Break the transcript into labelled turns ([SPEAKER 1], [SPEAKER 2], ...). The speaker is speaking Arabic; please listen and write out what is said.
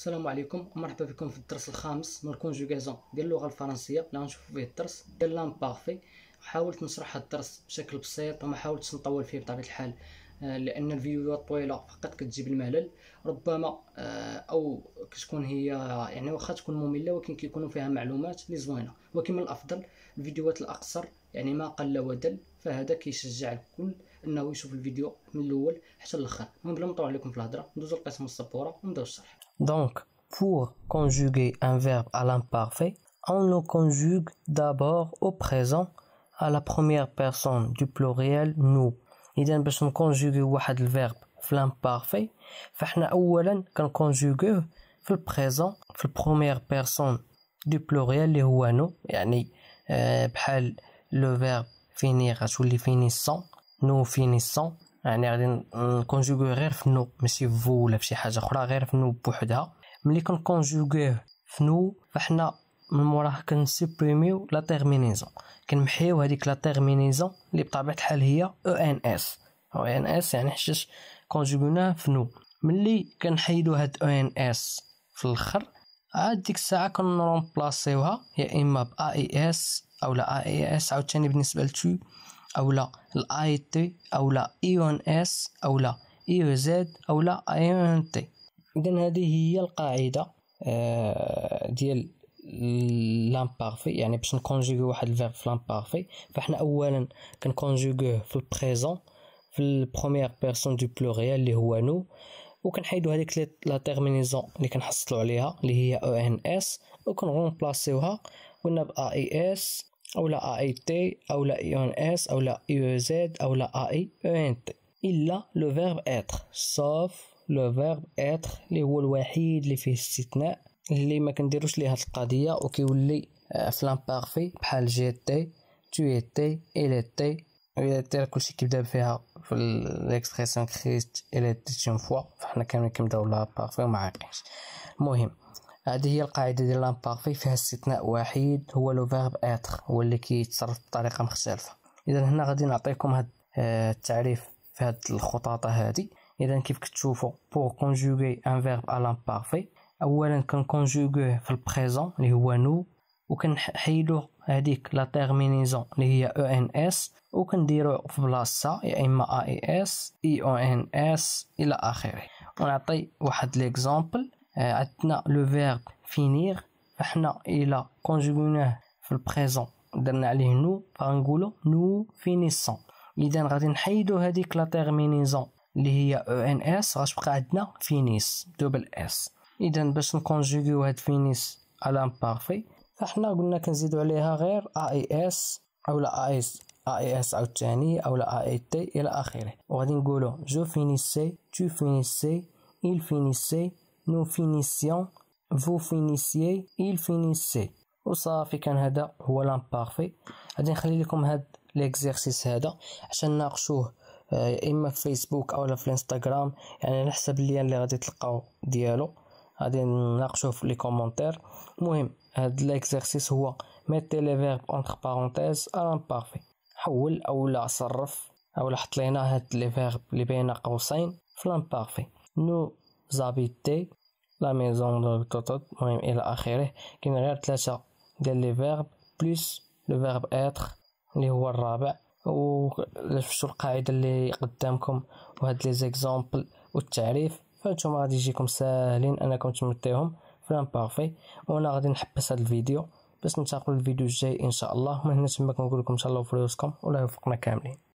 [SPEAKER 1] السلام عليكم مرحبا بكم في الدرس الخامس من الكونجوغيزون ديال اللغه الفرنسيه اللي غنشوفوا فيه الدرس ديال لامبارفي حاولت نشرح هذا الدرس بشكل بسيط وما حاولتش نطول فيه بطبيعه الحال آه، لان الفيديو طويله فقط كتجيب الملل ربما آه، او كتكون هي يعني واخا تكون ممله ولكن كيكونوا فيها معلومات اللي زوينه ولكن من الافضل الفيديوهات الاقصر يعني ما قل ودل فهذا كيشجع الكل انه يشوف الفيديو من الاول حتى الاخر المهم بلا ما نطول عليكم في الهضره ندوزو القسم السبوره ونبداو الشرح
[SPEAKER 2] Donc, pour conjuguer un verbe à l'imparfait, on le conjugue d'abord au présent à la première personne du pluriel nous. Et d'un on conjugue le verbe l'imparfait, on conjugue le présent la première personne du pluriel et nous, le verbe finir à finissant, nous finissons. يعني غادي نكونجوغيو غير في نو ماشي فو ولا في شي حاجه اخرى غير في نو بوحدها ملي كنكونجوغيه في نو فحنا من موراه كنسبريميو لا تيرمينيزون كنمحيو هذيك لا تيرمينيزون اللي بطبيعه الحال هي او ان اس او ان اس يعني حشاش كونجوغيناه في نو ملي كنحيدو هاد او ان اس في الاخر عاد ديك الساعه كنرومبلاسيوها يا اما ب اي اس e او لا اي اس e عاوتاني بالنسبه لتو أو لا الاي تي أو لا ايون e اس أو لا ايو e زد أو لا ايون تي إذا هذه هي القاعدة آه، ديال لامبارفي يعني باش نكونجيغي واحد الفيرب في لامبارفي فاحنا اولا كنكونجيكوه في البريزون في البروميير بيرسون دو بلوريال اللي هو نو وكنحيدو هذيك لا تيرمينيزون اللي كنحصلوا عليها اللي هي او ان اس وكنغومبلاسيوها قلنا ب اي اس أو لا اي تي أو لا اي ان اس أو لا اي زد e أو لا اي ان تي إلا لو فيرب اتر سوف لو فيرب اتر اللي هو الوحيد اللي فيه استثناء اللي ما كنديروش ليه هاد القضية وكيولي آه، في لامبارفي بحال جي تي تو étais, تي était, il تي كلشي كيبدا فيها في ليكسبرسيون كريست il تي une فوا فحنا كاملين كنبداو لا بارفي وما المهم هذه هي القاعدة ديال لامبارفي فيها استثناء واحد هو لو فيرب اتر هو اللي كيتصرف بطريقة مختلفة اذا هنا غادي نعطيكم هاد آه، التعريف في هاد الخطاطة هادي اذا كيف كتشوفوا بور كونجوغي ان فيرب ا لامبارفي اولا كنكونجوغيه في البريزون اللي هو نو وكنحيدو هذيك لا تيرمينيزون اللي هي او ان اس وكنديرو في بلاصتها يا اما اي اس اي او ان اس الى اخره ونعطي واحد ليكزامبل آه، عندنا لو فيرب فينير فحنا الى كونجوغوناه في البريزون درنا عليه نو فغنقولو نو فينيسون اذا غادي نحيدو هذيك لا تيرمينيزون اللي هي او ان اس غتبقى عندنا فينيس دوبل اس اذا باش نكونجوغيو هاد فينيس على امبارفي فحنا قلنا كنزيدو عليها غير اي اس او لا اي اس اي اس او لا اي تي الى اخره وغادي نقولو جو فينيسي تو فينيسي il finissait فينيسيون فو vous finissez فينيسي finissait وصافي كان هذا هو لامبارفي غادي نخلي لكم هاد ليكزيرسيس هذا عشان ناقشوه آه، اما في فيسبوك او في الانستغرام يعني على حسب اللين اللي غادي تلقاو ديالو غادي نناقشوه في لي كومونتير المهم هاد ليكزيرسيس هو ميتي لي فيرب اونتر بارونتيز امبارفي حول او لا صرف او حط لينا هاد لي فيرب اللي بين قوسين في لامبارفي نو زابيتي لا ميزون دو توتوت المهم الى اخره كاين غير ثلاثه ديال لي فيرب بلس لو فيرب اتر اللي هو الرابع و شفتوا القاعده اللي قدامكم وهاد لي زيكزامبل والتعريف فانتوما غادي يجيكم ساهلين انكم تمتيهم فلان بارفي وانا غادي نحبس هاد الفيديو باش نتاقلو للفيديو الجاي ان شاء الله ومن هنا تما كنقول لكم تهلاو في راسكم ولا يوفقنا كاملين